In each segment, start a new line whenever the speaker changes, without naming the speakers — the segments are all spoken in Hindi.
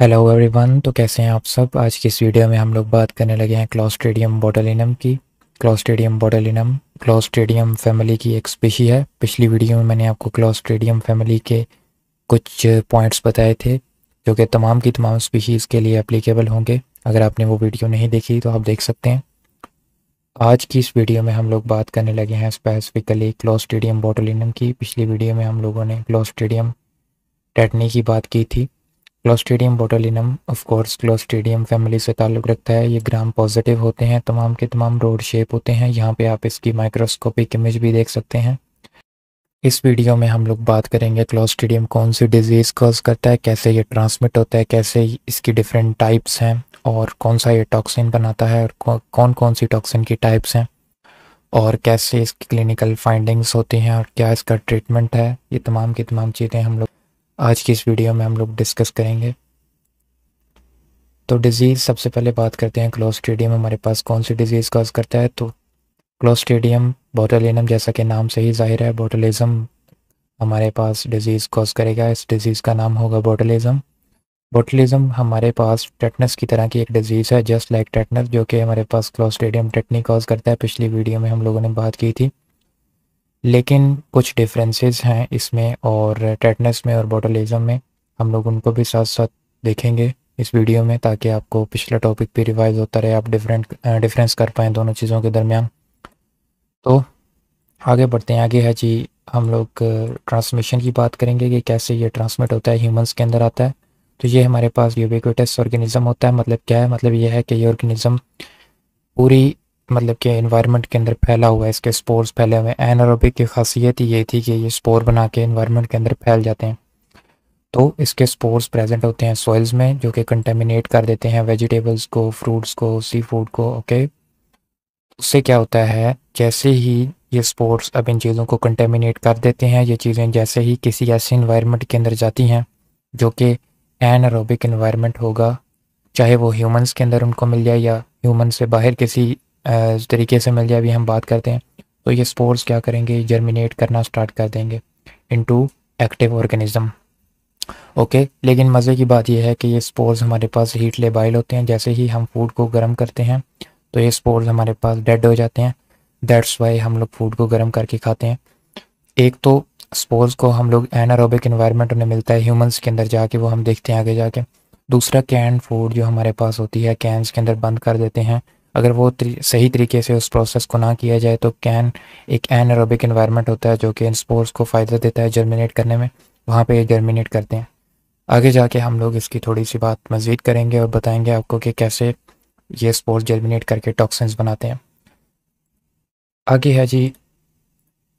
हेलो एवरीवन तो कैसे हैं आप सब आज की इस वीडियो में हम लोग बात करने लगे हैं क्लॉस्ट्रेडियम बोटलिनम की क्लॉस्ट्रेडियम बोटलिनम क्लॉस्ट्रेडियम फैमिली की एक स्पेशी है पिछली वीडियो में मैंने आपको क्लॉस्ट्रेडियम फैमिली के कुछ पॉइंट्स बताए थे जो कि तमाम की तमाम स्पीशीज़ के लिए अप्लीकेबल होंगे अगर आपने वो वीडियो नहीं देखी तो आप देख सकते हैं आज की इस वीडियो में हम लोग बात करने लगे हैं स्पेसिफिकली क्लॉस्ट्रेडियम बोटलिनम की पिछली वीडियो में हम लोगों ने क्लॉस्ट्रेडियम टेटनी की बात की थी clostridium botulinum of course family से ताल्लुक़ रखता है ये ग्राम पॉजिटिव होते हैं तमाम के तमाम रोड शेप होते हैं यहाँ पे आप इसकी माइक्रोस्कोपिक इमेज भी देख सकते हैं इस वीडियो में हम लोग बात करेंगे क्लोस्टेडियम कौन सी डिजीज़ कॉज करता है कैसे ये ट्रांसमिट होता है कैसे इसकी डिफरेंट टाइप्स हैं और कौन सा ये टॉक्सिन बनाता है और कौन कौन सी टॉक्सिन की टाइप्स हैं और कैसे इसकी क्लिनिकल फाइंडिंग्स होती हैं और क्या इसका ट्रीटमेंट है ये तमाम की तमाम चीज़ें हम लोग आज की इस वीडियो में हम लोग डिस्कस करेंगे तो डिज़ीज़ सबसे पहले बात करते हैं क्लोस्ट्रीडियम हमारे पास कौन सी डिज़ीज़ कॉज करता है तो क्लोस्ट्रीडियम बोटोलिनम जैसा कि नाम से ही जाहिर है बोटोलिज़म हमारे पास डिज़ीज़ कॉज करेगा इस डिज़ीज़ का नाम होगा बोटोलिज़म बोटलिज़म हमारे पास टेटनस की तरह की एक डिज़ीज़ है जस्ट लाइक टेटनस जो कि हमारे पास क्लोस्ट्रीडियम टेटनी कॉज करता है पिछली वीडियो में हम लोगों ने बात की थी लेकिन कुछ डिफरेंसेस हैं इसमें और टेटनेस में और बोटोलिज्म में हम लोग उनको भी साथ साथ देखेंगे इस वीडियो में ताकि आपको पिछला टॉपिक भी रिवाइज होता रहे आप डिफरेंट डिफरेंस कर पाएँ दोनों चीज़ों के दरमियान तो आगे बढ़ते हैं आगे है जी हम लोग ट्रांसमिशन की बात करेंगे कि कैसे ये ट्रांसमिट होता है ह्यूमंस के अंदर आता है तो ये हमारे पास यूबिक्विटस ऑर्गेनिज्म होता है मतलब क्या है मतलब ये है कि ये ऑर्गेनिज्म पूरी मतलब कि इन्वायरमेंट के अंदर फैला हुआ है इसके स्पोर्स फैले हुए हैं एनारोबिक की खासियत ही ये थी कि ये स्पोर बना के इन्वायरमेंट के अंदर फैल जाते हैं तो इसके स्पोर्स प्रेजेंट होते हैं सॉइल्स में जो कि कंटेमिनेट कर देते हैं वेजिटेबल्स को फ्रूट्स को सी फूड को ओके उससे क्या होता है जैसे ही ये स्पोर्ट्स अब इन चीज़ों को कंटेमिनेट कर देते हैं ये चीज़ें जैसे ही किसी ऐसे इन्वायरमेंट के अंदर जाती हैं जो कि एनारोबिक इन्वायरमेंट होगा चाहे वो ह्यूमंस के अंदर उनको मिल जाए या ह्यूमन से बाहर किसी तरीके से मिल जाए अभी हम बात करते हैं तो ये स्पोर्स क्या करेंगे जर्मिनेट करना स्टार्ट कर देंगे इनटू एक्टिव ऑर्गेनिज्म ओके लेकिन मज़े की बात यह है कि ये स्पोर्स हमारे पास हीट लेबाइल होते हैं जैसे ही हम फूड को गर्म करते हैं तो ये स्पोर्स हमारे पास डेड हो जाते हैं दैट्स वाई हम लोग फूड को गर्म करके खाते हैं एक तो स्पोर्स को हम लोग एनारोबिक इन्वायरमेंट उन्हें मिलता है ह्यूमंस के अंदर जाके वो हम देखते हैं आगे जाके दूसरा कैन फूड जो हमारे पास होती है कैंस के अंदर बंद कर देते हैं अगर वो सही तरीके से उस प्रोसेस को ना किया जाए तो कैन एक एन एरोबिक इन्वायरमेंट होता है जो कि इन स्पोर्ट्स को फ़ायदा देता है जर्मिनेट करने में वहाँ पर ये जर्मिनेट करते हैं आगे जाके हम लोग इसकी थोड़ी सी बात मज़ीद करेंगे और बताएंगे आपको कि कैसे ये स्पोर्ट्स जर्मिनेट करके टॉक्सेंस बनाते हैं आगे है जी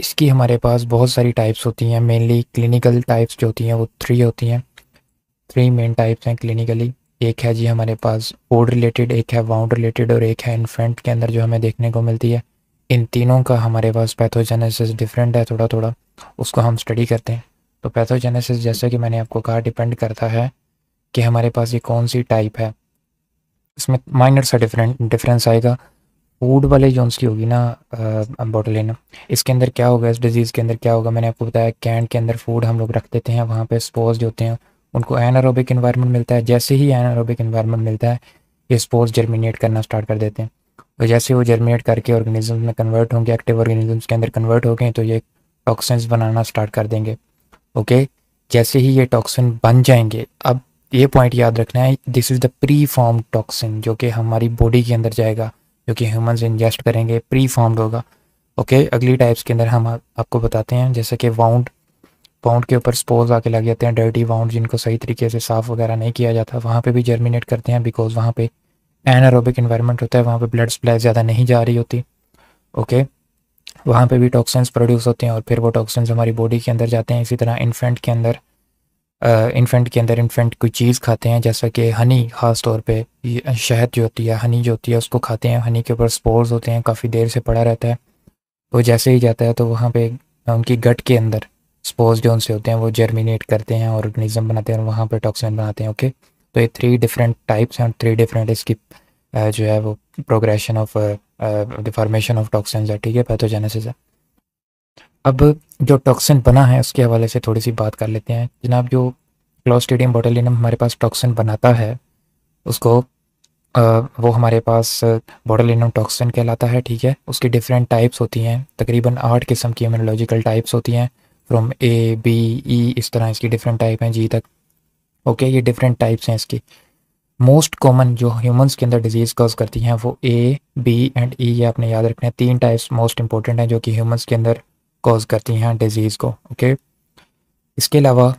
इसकी हमारे पास बहुत सारी टाइप्स होती हैं मेनली क्लिनिकल टाइप्स जो होती हैं वो थ्री होती हैं थ्री मेन टाइप्स हैं क्लिनिकली एक है जी हमारे पास ओड रिलेटेड एक है वाउंड रिलेटेड और एक है इन्फेंट के अंदर जो हमें देखने को मिलती है इन तीनों का हमारे पास पैथोजेनेसिस डिफरेंट है थोड़ा थोड़ा उसको हम स्टडी करते हैं तो पैथोजेनेसिस जैसे कि मैंने आपको कहा डिपेंड करता है कि हमारे पास ये कौन सी टाइप है इसमें माइनर सा डिफरेंट डिफरेंस आएगा फूड वाले जो उसकी होगी ना बॉटलिन इसके अंदर क्या होगा इस डिज़ीज़ के अंदर क्या होगा मैंने आपको बताया कैंट के अंदर फूड हम लोग रख देते हैं वहाँ पे स्पोज होते हैं उनको एनारोबिक इन्वायरमेंट मिलता है जैसे ही एनारोबिक इन्वायरमेंट मिलता है ये स्पोर्स जर्मिनेट करना स्टार्ट कर देते हैं तो जैसे वो जर्मिनेट करके ऑर्गेनिज्म में कन्वर्ट होंगे एक्टिव ऑर्गेनिजम्स के अंदर कन्वर्ट हो गए तो ये टॉक्सिन बनाना स्टार्ट कर देंगे ओके जैसे ही ये टॉक्सिन बन जाएंगे अब ये पॉइंट याद रखना है this is the pre form toxin जो कि हमारी बॉडी के अंदर जाएगा जो कि ह्यूमन इंजेस्ट करेंगे प्री फॉर्म्ड होगा ओके अगली टाइप्स के अंदर हम आपको बताते हैं जैसे कि वाउंड पाउंड के ऊपर स्पोज आके लग जाते हैं डर्टी बाउंड जिनको सही तरीके से साफ़ वगैरह नहीं किया जाता वहाँ पे भी जर्मिनेट करते हैं बिकॉज वहाँ पे एनारोबिक इन्वायरमेंट होता है वहाँ पे ब्लड सप्लाई ज़्यादा नहीं जा रही होती ओके वहाँ पे भी टॉक्सेंस प्रोड्यूस होते हैं और फिर वो टॉक्सेंस हमारी बॉडी के अंदर जाते हैं इसी तरह इन्फेंट के अंदर इन्फेंट के अंदर इन्फेंट कोई चीज़ खाते हैं जैसा कि हनी ख़ास तौर पर शहद जो होती है हनी जो होती है उसको खाते हैं हनी के ऊपर स्पोर्स होते हैं काफ़ी देर से पड़ा रहता है वो तो जैसे ही जाता है तो वहाँ पर उनकी गट के अंदर स्पोज जो उनसे होते हैं वो जर्मिनेट करते हैं और ऑर्गेनिज्म बनाते हैं और वहाँ पर टॉक्सिन बनाते हैं ओके तो ये थ्री डिफरेंट टाइप्स हैं थ्री डिफरेंट इसकी जो है वो progression of deformation of toxin है ठीक है पैथोजेनेसिस है अब जो टॉक्सिन बना है उसके हवाले से थोड़ी सी बात कर लेते हैं जनाब जो क्लोस्टेडियम बोटोलिनम हमारे पास टॉक्सिन बनाता है उसको वो हमारे पास बोटलिनम टॉक्सिन कहलाता है ठीक है उसकी डिफरेंट टाइप्स होती हैं तकरीबन आठ किस्म की इम्यूनोलॉजिकल टाइप्स होती हैं फ्रॉम ए बी ई इस तरह इसकी डिफरेंट टाइप हैं जी तक ओके okay, ये डिफरेंट टाइप्स हैं इसकी मोस्ट कॉमन जो ह्यूमंस के अंदर डिजीज़ कॉज करती हैं वो ए बी एंड ई ये आपने याद रखना है तीन टाइप्स मोस्ट इंपॉर्टेंट हैं जो कि ह्यूमंस के अंदर कॉज करती हैं डिजीज़ को ओके okay? इसके अलावा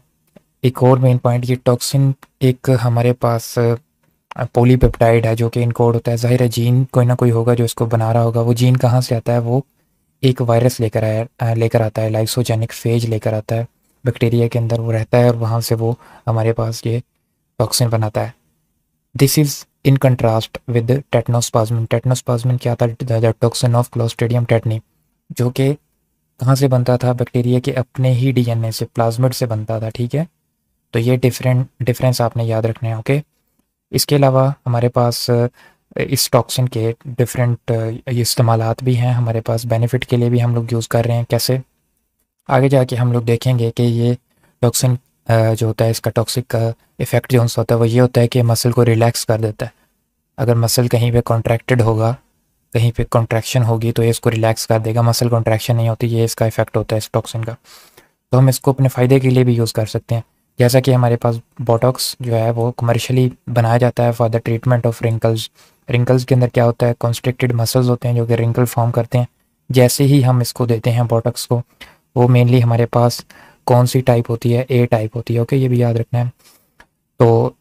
एक और मेन पॉइंट ये टॉक्सिन एक हमारे पास पोलीपेप्टाइड है जो कि इनकोड होता है ज़ाहिर है जीन कोई ना कोई होगा जो इसको बना रहा होगा वो जीन कहाँ से आता है वो एक वायरस लेकर आया लेकर आता है लाइसोजेनिक फेज लेकर आता है बैक्टीरिया के अंदर वो रहता है और वहाँ से वो हमारे पास ये टॉक्सिन बनाता है this is in contrast with tetanospasmin tetanospasmin क्या था टॉक्सिन ऑफ क्लोस्टेडियम टेटनी जो कि कहाँ से बनता था बैक्टीरिया के अपने ही डीएनए से प्लाज्मिड से बनता था ठीक है तो ये डिफरेंट डिफरेंस आपने याद रखना है ओके इसके अलावा हमारे पास इस टॉक्सिन के डिफरेंट इस्तेमाल भी हैं हमारे पास बेनिफिट के लिए भी हम लोग यूज़ कर रहे हैं कैसे आगे जाके हम लोग देखेंगे कि ये टॉक्सिन जो होता है इसका टॉक्सिक इफ़ेक्ट जो होता है वो ये होता है कि मसल को रिलैक्स कर देता है अगर मसल कहीं पे कॉन्ट्रैक्टेड होगा कहीं पे कॉन्ट्रैक्शन होगी तो ये इसको रिलैक्स कर देगा मसल कॉन्ट्रैक्शन नहीं होती ये इसका इफेक्ट होता है इस टॉक्सिन का तो हम इसको अपने फ़ायदे के लिए भी यूज़ कर सकते हैं जैसा कि हमारे पास बोटॉक्स जो है वो कमर्शली बनाया जाता है for the treatment of wrinkles wrinkles के अंदर क्या होता है कॉन्स्ट्रिक्टेड मसल्स होते हैं जो कि रिंकल फॉर्म करते हैं जैसे ही हम इसको देते हैं बोटक्स को वो मेनली हमारे पास कौन सी टाइप होती है ए टाइप होती है ओके ये भी याद रखना है तो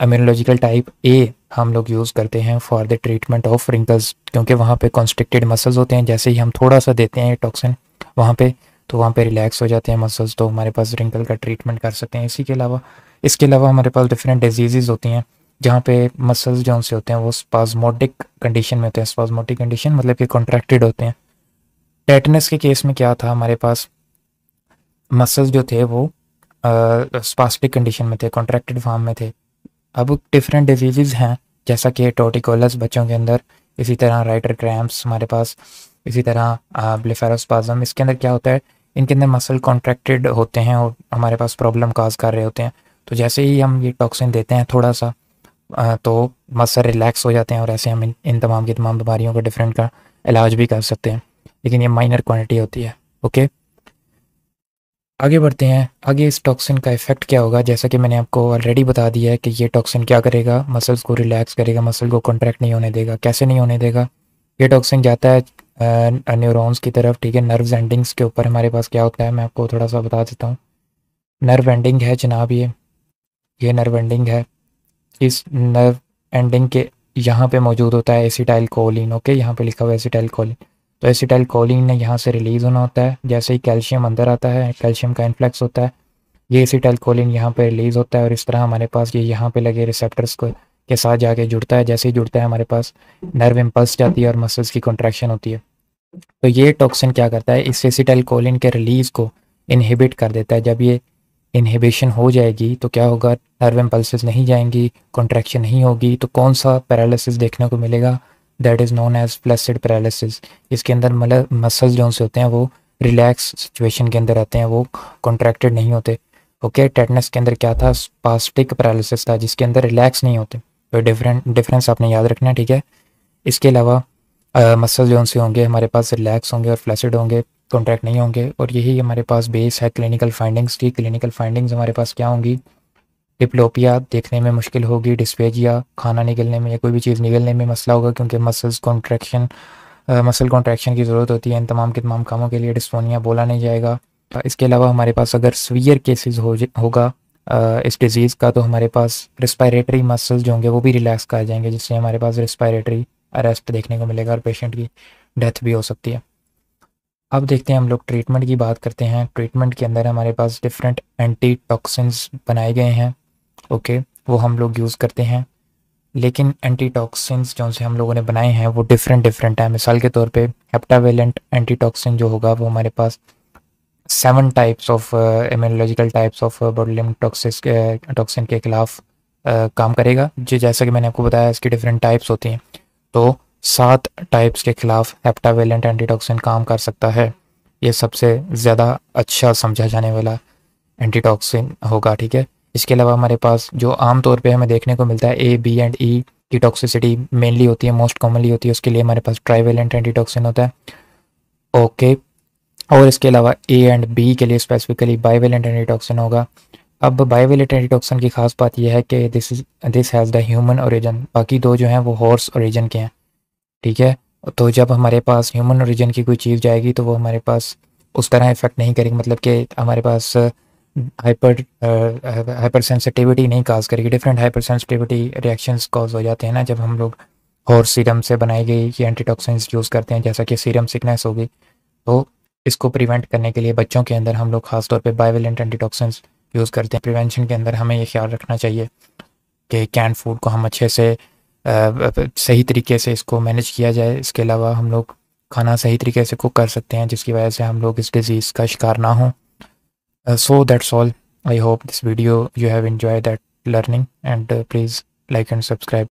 अम्यूनोलॉजिकल टाइप ए हम लोग यूज़ करते हैं for the treatment of wrinkles क्योंकि वहाँ पे कॉन्स्ट्रिक्टेड मसल्स होते हैं जैसे ही हम थोड़ा सा देते हैं टॉक्सिन वहाँ पे तो वहाँ पे रिलैक्स हो जाते हैं मसल्स तो हमारे पास रिंकल का ट्रीटमेंट कर सकते हैं इसी के अलावा इसके अलावा हमारे पास डिफरेंट डिजीज़ होती हैं जहाँ पे मसल्स जो उनसे होते हैं वो स्पाजमोटिक कंडीशन में होते हैं स्पाजमोटिक कंडीशन मतलब कि कॉन्ट्रैक्टेड होते हैं टेटनस के केस में क्या था हमारे पास मसल्स जो थे वो स्पास्टिक कंडीशन में थे कॉन्ट्रैक्टेड फॉर्म में थे अब डिफरेंट डिजीज़ हैं जैसा कि टोटिकोलस बच्चों के अंदर इसी तरह राइटर क्रैम्प्स हमारे पास इसी तरह ब्लिफेरोस्पाजम इसके अंदर क्या होता है इनके अंदर मसल कॉन्ट्रैक्टेड होते हैं और हमारे पास प्रॉब्लम काज कर रहे होते हैं तो जैसे ही हम ये टॉक्सिन देते हैं थोड़ा सा तो मसल रिलैक्स हो जाते हैं और ऐसे हम इन, इन तमाम की तमाम बीमारियों का डिफरेंट का इलाज भी कर सकते हैं लेकिन ये माइनर क्वांटिटी होती है ओके आगे बढ़ते हैं आगे इस टॉक्सिन का इफ़ेक्ट क्या होगा जैसा कि मैंने आपको ऑलरेडी बता दिया है कि ये टॉक्सिन क्या करेगा मसल्स को रिलैक्स करेगा मसल को कॉन्ट्रैक्ट नहीं होने देगा कैसे नहीं होने देगा ये टॉक्सिन जाता है न्यूरॉन्स की तरफ ठीक है नर्व्स एंडिंग्स के ऊपर हमारे पास क्या होता है मैं आपको थोड़ा सा बता देता हूँ नर्व एंडिंग है जनाब ये ये नर्व एंडिंग है इस नर्व एंडिंग के यहाँ पे मौजूद होता है एसीटाइल कोलिन ओके यहाँ पे लिखा हुआ है एसीटाइल कोलिन तो एसीटाइल कोलिन ने यहाँ से रिलीज होना होता है जैसे ही कैल्शियम अंदर आता है कैल्शियम का इन्फ्लेक्स होता है ये एसीटाइल कोलिन यहाँ पे रिलीज होता है और इस तरह हमारे पास ये यहाँ पे लगे रिसेप्टर्स को के साथ जाके जुड़ता है जैसे ही जुड़ता है हमारे पास नर्व इम्पल्स जाती है और मसल्स की कॉन्ट्रैक्शन होती है तो ये टॉक्सिन क्या करता है इस एसीटाइल कोलिन के रिलीज को इनहिबिट कर देता है जब ये इनहिबिशन हो जाएगी तो क्या होगा नर्व एम्पल्स नहीं जाएंगी कॉन्ट्रैक्शन नहीं होगी तो कौन सा पैरालिसिस देखने को मिलेगा that is known as flaccid paralysis इसके अंदर मसल जो से होते हैं वो रिलैक्स सिचुएशन के अंदर आते हैं वो कॉन्ट्रैक्टेड नहीं होते ओके okay, टेटनस के अंदर क्या था स्पास्टिक पैरालिसिस था जिसके अंदर रिलैक्स नहीं होते तो डिफरेंट डिफरेंस आपने याद रखना है ठीक है इसके अलावा मसल जो से होंगे हमारे पास रिलैक्स होंगे और फ्लैसिड होंगे कॉन्ट्रैक्ट नहीं होंगे और यही हमारे पास बेस है क्लिनिकल फाइंडिंग्स की क्लिनिकल फाइंडिंग्स हमारे पास क्या होंगी डिप्लोपिया देखने में मुश्किल होगी डिस्पेजिया खाना निकलने में या कोई भी चीज़ निकलने में मसला होगा क्योंकि मसल्स कॉन्ट्रैक्शन मसल कॉन्ट्रैक्शन की ज़रूरत होती है इन तमाम के तमाम कामों के लिए डिस्पोनिया बोला नहीं जाएगा इसके अलावा हमारे पास अगर सीवियर केसेस हो होगा इस डिज़ीज़ का तो हमारे पास रिस्पायरेटरी मसल्स जो होंगे वो भी रिलैक्स कर जाएंगे जिससे हमारे पास रिस्पायरेटरी अरेस्ट देखने को मिलेगा और पेशेंट की डेथ भी हो सकती है अब देखते हैं हम लोग ट्रीटमेंट की बात करते हैं ट्रीटमेंट के अंदर हमारे पास डिफरेंट एंटी टॉक्सिन्स बनाए गए हैं ओके वो हम लोग यूज़ करते हैं लेकिन एंटी टॉक्सिन्स जो से हम लोगों ने बनाए हैं वो डिफरेंट डिफरेंट है मिसाल के तौर पे हेप्टावेलेंट एंटी टॉक्सिन जो होगा वो हमारे पास seven types of immunological types of botulinum toxins toxin के खिलाफ uh, काम करेगा जो जैसा कि मैंने आपको बताया इसकी डिफरेंट टाइप्स होती हैं तो सात टाइप्स के खिलाफ हेप्टावेलेंट एंटीटॉक्सिन काम कर सकता है ये सबसे ज़्यादा अच्छा समझा जाने वाला एंटीटॉक्सिन होगा ठीक है इसके अलावा हमारे पास जो आम तौर पे हमें देखने को मिलता है ए बी एंड ई की टॉक्सिसिटी मेनली होती है मोस्ट कॉमनली होती है उसके लिए हमारे पास ट्राइवेलेंट एंटीटॉक्सिन होता है ओके और इसके अलावा ए एंड बी के लिए स्पेसिफिकली बाइवेलेंट एंटीटॉक्सिन होगा अब बायोवेलेट एंटीटॉक्सिन की खास बात यह है कि this is this has the human origin बाकी दो जो हैं वो हॉर्स ओरिजन के हैं ठीक है तो जब हमारे पास ह्यूमन ओरिजिन की कोई चीज़ जाएगी तो वो हमारे पास उस तरह इफ़ेक्ट नहीं करेगी मतलब कि हमारे पास हाइपर हाइपर सेंसिटिविटी नहीं काज करेगी different hyper sensitivity reactions cause हो जाते हैं ना जब हम लोग और सीरम से बनाई गई ये एंटीटॉक्सिन्स यूज़ करते हैं जैसा कि सीरम सिकनेस होगी तो इसको प्रिवेंट करने के लिए बच्चों के अंदर हम लोग खासतौर पर बायोवेलेंट एंटीटॉक्सिन्स यूज़ करते हैं प्रिवेंशन के अंदर हमें ये ख्याल रखना चाहिए कि कैन फूड को हम अच्छे से सही तरीके से इसको मैनेज किया जाए इसके अलावा हम लोग खाना सही तरीके से कुक कर सकते हैं जिसकी वजह से हम लोग इस डिज़ीज़ का शिकार ना हों so that's all I hope this video you have enjoy that learning and please like and subscribe